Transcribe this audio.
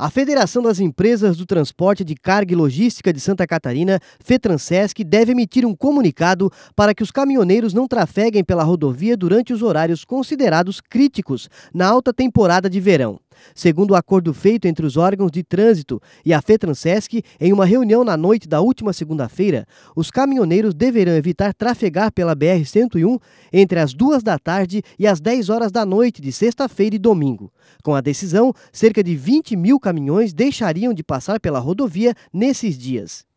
A Federação das Empresas do Transporte de Carga e Logística de Santa Catarina, FETRANSESC, deve emitir um comunicado para que os caminhoneiros não trafeguem pela rodovia durante os horários considerados críticos na alta temporada de verão segundo o acordo feito entre os órgãos de trânsito e a FETRANSESC, em uma reunião na noite da última segunda-feira, os caminhoneiros deverão evitar trafegar pela BR-101 entre as duas da tarde e as 10 horas da noite de sexta-feira e domingo. Com a decisão, cerca de 20 mil caminhões deixariam de passar pela rodovia nesses dias.